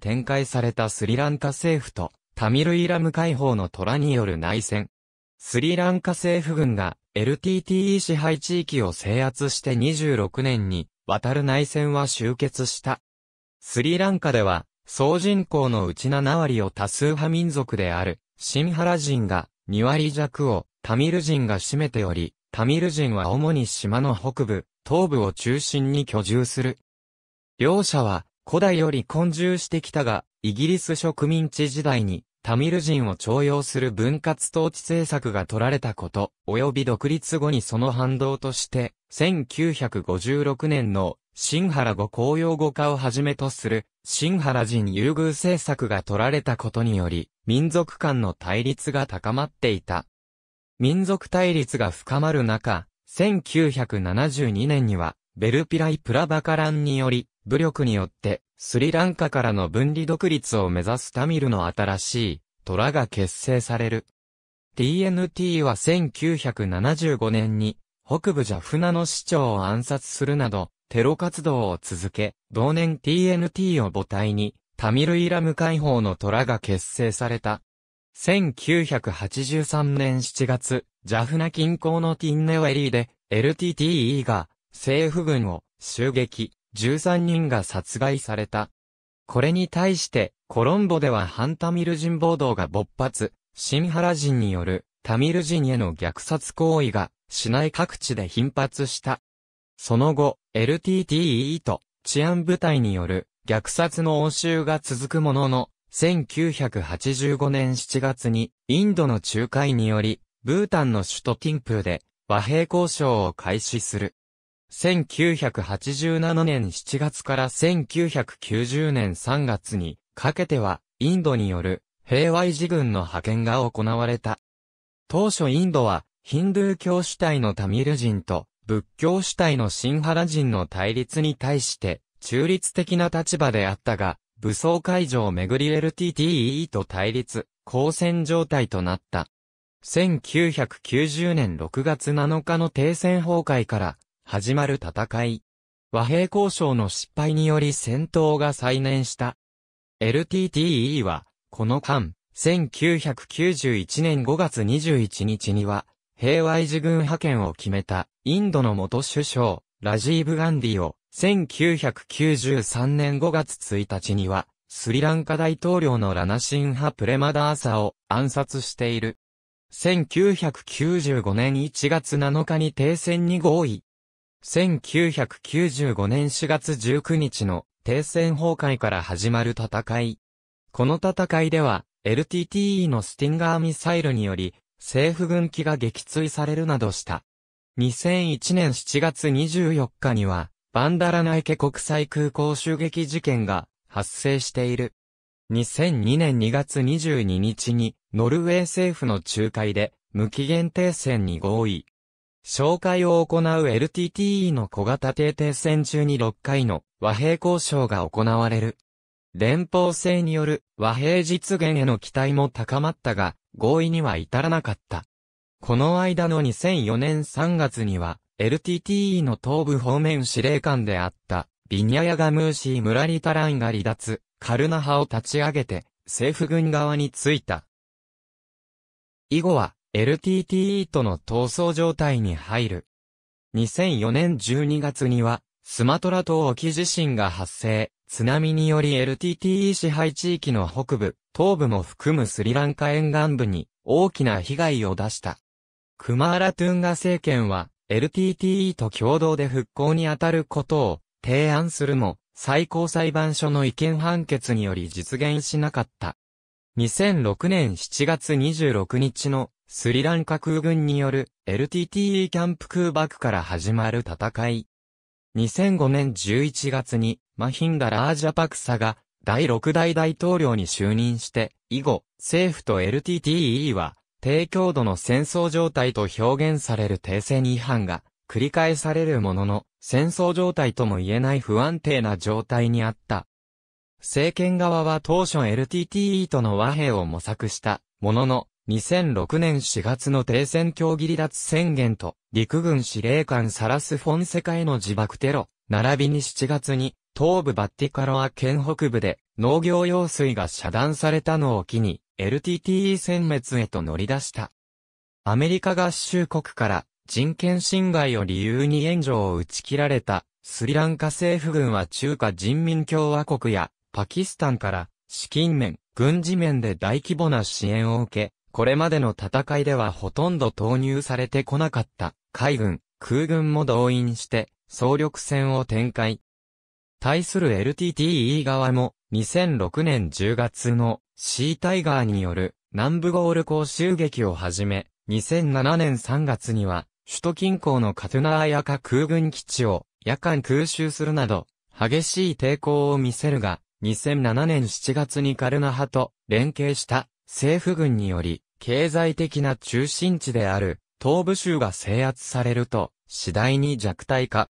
展開されたスリランカ政府とタミルイラム解放の虎による内戦。スリランカ政府軍が LTTE 支配地域を制圧して26年に渡る内戦は終結した。スリランカでは総人口のうち7割を多数派民族であるシンハラ人が2割弱をタミル人が占めており、タミル人は主に島の北部、東部を中心に居住する。両者は古代より混住してきたが、イギリス植民地時代に、タミル人を徴用する分割統治政策が取られたこと、及び独立後にその反動として、1956年の新原語公用語化をはじめとする新原人優遇政策が取られたことにより、民族間の対立が高まっていた。民族対立が深まる中、1972年には、ベルピライ・プラバカランにより、武力によってスリランカからの分離独立を目指すタミルの新しい虎が結成される。TNT は1975年に北部ジャフナの市長を暗殺するなどテロ活動を続け、同年 TNT を母体にタミルイラム解放の虎が結成された。1983年7月、ジャフナ近郊のティンネウェリーで LTTE が政府軍を襲撃。13人が殺害された。これに対して、コロンボでは反タミル人暴動が勃発、シンハラ人によるタミル人への虐殺行為が、市内各地で頻発した。その後、LTTE と治安部隊による虐殺の応酬が続くものの、1985年7月に、インドの仲介により、ブータンの首都ティンプーで和平交渉を開始する。1987年7月から1990年3月にかけては、インドによる平和維持軍の派遣が行われた。当初インドは、ヒンドゥー教主体のタミル人と、仏教主体のシンハラ人の対立に対して、中立的な立場であったが、武装解除をめぐり LTTE と対立、交戦状態となった。1990年6月7日の停戦崩壊から始まる戦い。和平交渉の失敗により戦闘が再燃した。LTTE は、この間、1991年5月21日には、平和維持軍派遣を決めた、インドの元首相、ラジーブ・ガンディを、1993年5月1日には、スリランカ大統領のラナシン派プレマダーサを暗殺している。1995年1月7日に停戦に合意。1995年4月19日の停戦崩壊から始まる戦い。この戦いでは、LTTE のスティンガーミサイルにより、政府軍機が撃墜されるなどした。2001年7月24日には、バンダラナイケ国際空港襲撃事件が発生している。2002年2月22日に、ノルウェー政府の仲介で、無期限停戦に合意。紹介を行う LTTE の小型定定戦中に6回の和平交渉が行われる。連邦制による和平実現への期待も高まったが、合意には至らなかった。この間の2004年3月には、LTTE の東部方面司令官であった、ビニャヤガムーシー・ムラリタランが離脱、カルナ派を立ち上げて、政府軍側についた。以後は、LTTE との闘争状態に入る。2004年12月には、スマトラ島沖地震が発生、津波により LTTE 支配地域の北部、東部も含むスリランカ沿岸部に大きな被害を出した。クマーラトゥンガ政権は LTTE と共同で復興に当たることを提案するも、最高裁判所の違憲判決により実現しなかった。2006年7月26日のスリランカ空軍による LTTE キャンプ空爆から始まる戦い。2005年11月にマヒンダ・ラージャパクサが第6代大統領に就任して、以後、政府と LTTE は低強度の戦争状態と表現される停戦違反が繰り返されるものの、戦争状態とも言えない不安定な状態にあった。政権側は当初 LTTE との和平を模索したものの、2006年4月の停戦協議離脱宣言と、陸軍司令官サラス・フォンセカへの自爆テロ、並びに7月に、東部バッティカロア県北部で、農業用水が遮断されたのを機に、LTTE 殲滅へと乗り出した。アメリカ合衆国から人権侵害を理由に援助を打ち切られたスリランカ政府軍は中華人民共和国やパキスタンから資金面、軍事面で大規模な支援を受け、これまでの戦いではほとんど投入されてこなかった海軍、空軍も動員して総力戦を展開。対する LTTE 側も2006年10月のシータイガーによる南部ゴール港襲撃をはじめ、2007年3月には首都近郊のカトゥナーヤカ空軍基地を夜間空襲するなど、激しい抵抗を見せるが、2007年7月にカルナハと連携した政府軍により、経済的な中心地である、東部州が制圧されると、次第に弱体化。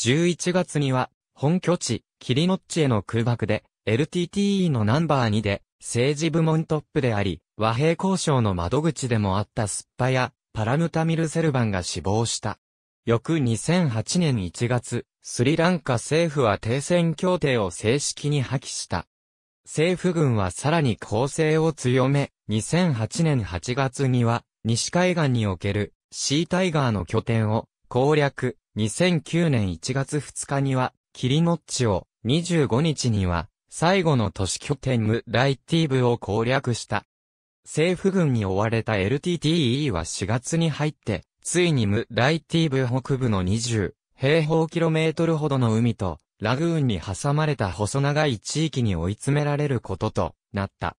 11月には、本拠地、キリノッチへの空爆で、LTTE のナンバー2で、政治部門トップであり、和平交渉の窓口でもあったスッパや、パラムタミルセルバンが死亡した。翌2008年1月、スリランカ政府は停戦協定を正式に破棄した。政府軍はさらに攻勢を強め、2008年8月には、西海岸における、シータイガーの拠点を攻略、2009年1月2日には、キリノッチを、25日には、最後の都市拠点ムライティーブを攻略した。政府軍に追われた LTTE は4月に入って、ついにムライティーブ北部の20平方キロメートルほどの海とラグーンに挟まれた細長い地域に追い詰められることとなった。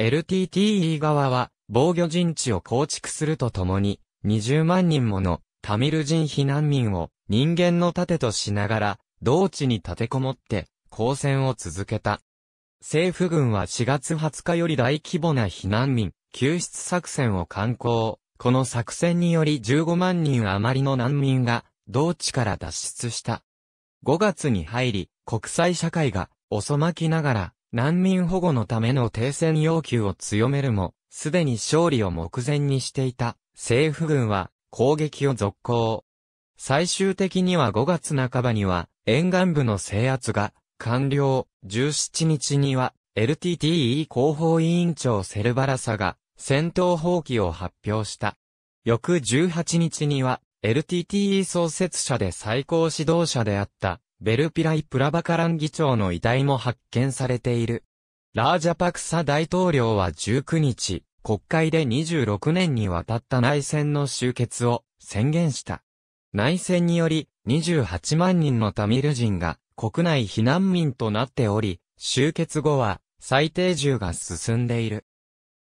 LTTE 側は防御陣地を構築するとともに20万人ものタミル人避難民を人間の盾としながら同地に立てこもって抗戦を続けた。政府軍は4月20日より大規模な避難民救出作戦を敢行。この作戦により15万人余りの難民が同地から脱出した。5月に入り、国際社会が、遅まきながら、難民保護のための停戦要求を強めるも、すでに勝利を目前にしていた、政府軍は、攻撃を続行。最終的には5月半ばには、沿岸部の制圧が、完了。17日には、LTTE 広報委員長セルバラサが、戦闘放棄を発表した。翌18日には、LTTE 創設者で最高指導者であった、ベルピライ・プラバカラン議長の遺体も発見されている。ラージャパクサ大統領は19日、国会で26年にわたった内戦の終結を宣言した。内戦により、28万人のタミル人が国内避難民となっており、終結後は最低重が進んでいる。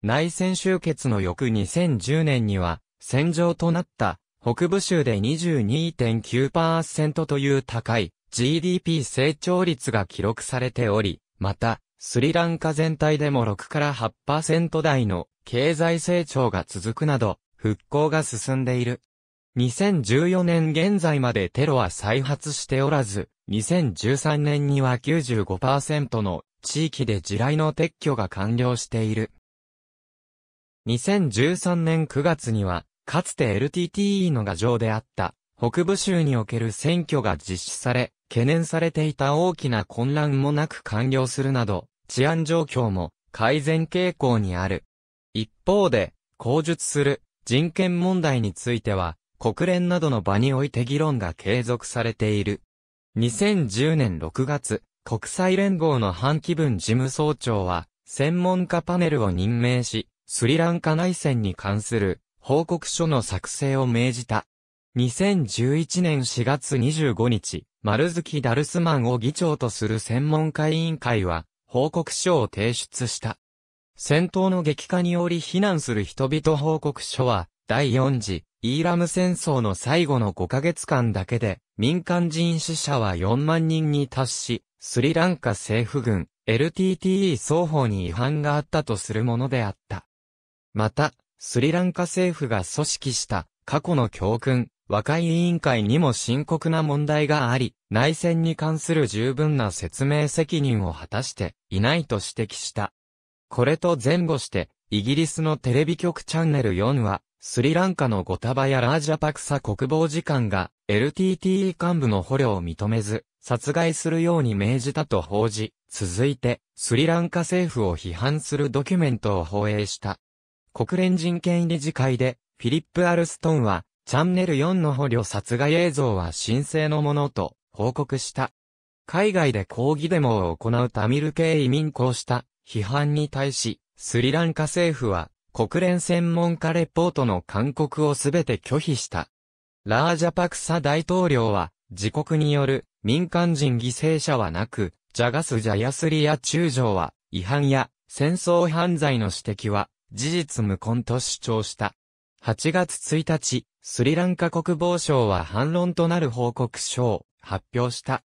内戦終結の翌2010年には、戦場となった北部州で22.9%という高い GDP 成長率が記録されており、また、スリランカ全体でも6から8%台の経済成長が続くなど、復興が進んでいる。2014年現在までテロは再発しておらず、2013年には95%の地域で地雷の撤去が完了している。2013年9月には、かつて LTTE の牙城であった北部州における選挙が実施され、懸念されていた大きな混乱もなく完了するなど、治安状況も改善傾向にある。一方で、口述する人権問題については、国連などの場において議論が継続されている。2010年6月、国際連合の半期分事務総長は、専門家パネルを任命し、スリランカ内戦に関する報告書の作成を命じた。2011年4月25日、丸月ダルスマンを議長とする専門家委員会は、報告書を提出した。戦闘の激化により避難する人々報告書は、第4次、イーラム戦争の最後の5ヶ月間だけで、民間人死者は4万人に達し、スリランカ政府軍、LTTE 双方に違反があったとするものであった。また、スリランカ政府が組織した過去の教訓、和解委員会にも深刻な問題があり、内戦に関する十分な説明責任を果たしていないと指摘した。これと前後して、イギリスのテレビ局チャンネル4は、スリランカのゴタバやラージャパクサ国防次官が LTTE 幹部の捕虜を認めず、殺害するように命じたと報じ、続いて、スリランカ政府を批判するドキュメントを放映した。国連人権理事会で、フィリップ・アルストンは、チャンネル4の捕虜殺害映像は申請のものと報告した。海外で抗議デモを行うタミル系移民こうした批判に対し、スリランカ政府は国連専門家レポートの勧告をすべて拒否した。ラージャパクサ大統領は自国による民間人犠牲者はなく、ジャガスジャヤスリや中将は違反や戦争犯罪の指摘は事実無根と主張した。8月1日、スリランカ国防省は反論となる報告書を発表した。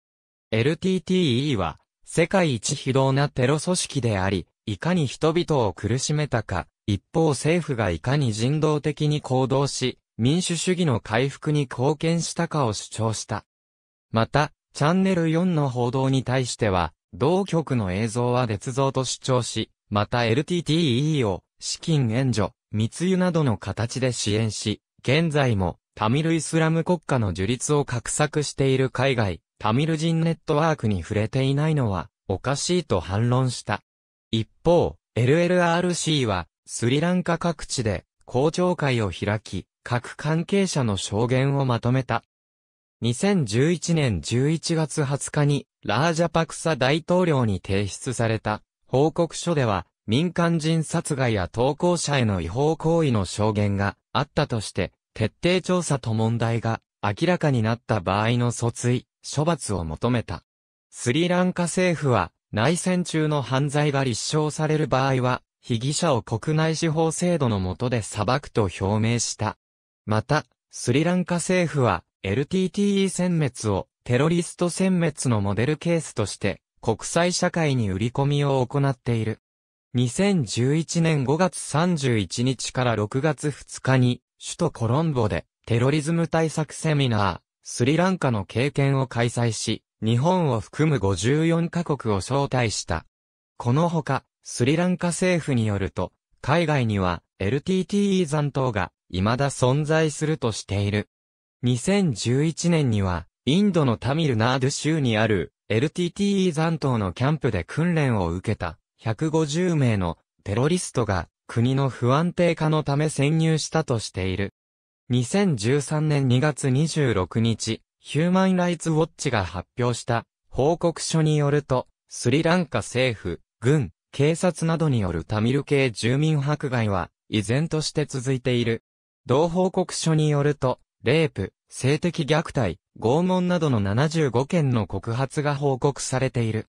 LTTE は、世界一非道なテロ組織であり、いかに人々を苦しめたか、一方政府がいかに人道的に行動し、民主主義の回復に貢献したかを主張した。また、チャンネル4の報道に対しては、同局の映像は捏造と主張し、また LTTE を資金援助、密輸などの形で支援し、現在もタミルイスラム国家の樹立を画策している海外、タミル人ネットワークに触れていないのはおかしいと反論した。一方、LLRC はスリランカ各地で公聴会を開き、各関係者の証言をまとめた。2011年11月20日にラージャパクサ大統領に提出された報告書では民間人殺害や投稿者への違法行為の証言があったとして、徹底調査と問題が明らかになった場合の訴追、処罰を求めた。スリランカ政府は、内戦中の犯罪が立証される場合は、被疑者を国内司法制度の下で裁くと表明した。また、スリランカ政府は、LTTE 殲滅をテロリスト殲滅のモデルケースとして、国際社会に売り込みを行っている。2011年5月31日から6月2日に、首都コロンボで、テロリズム対策セミナー、スリランカの経験を開催し、日本を含む54カ国を招待した。このほか、スリランカ政府によると、海外には LTTE 残党が未だ存在するとしている。2011年には、インドのタミルナード州にある LTTE 残党のキャンプで訓練を受けた。150名のテロリストが国の不安定化のため潜入したとしている。2013年2月26日、ヒューマンライツウォッチが発表した報告書によると、スリランカ政府、軍、警察などによるタミル系住民迫害は依然として続いている。同報告書によると、レイプ、性的虐待、拷問などの75件の告発が報告されている。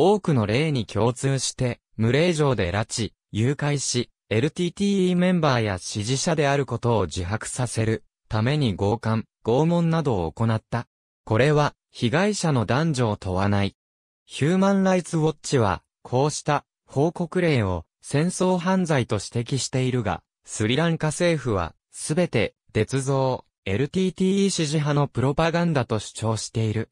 多くの例に共通して、無礼状で拉致、誘拐し、LTTE メンバーや支持者であることを自白させるために強姦、拷問などを行った。これは被害者の男女を問わない。ヒューマンライツウォッチはこうした報告例を戦争犯罪と指摘しているが、スリランカ政府はすべて鉄造、LTTE 支持派のプロパガンダと主張している。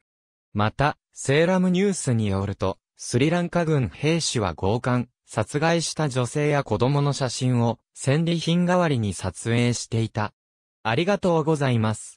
また、セーラムニュースによると、スリランカ軍兵士は強姦、殺害した女性や子供の写真を戦利品代わりに撮影していた。ありがとうございます。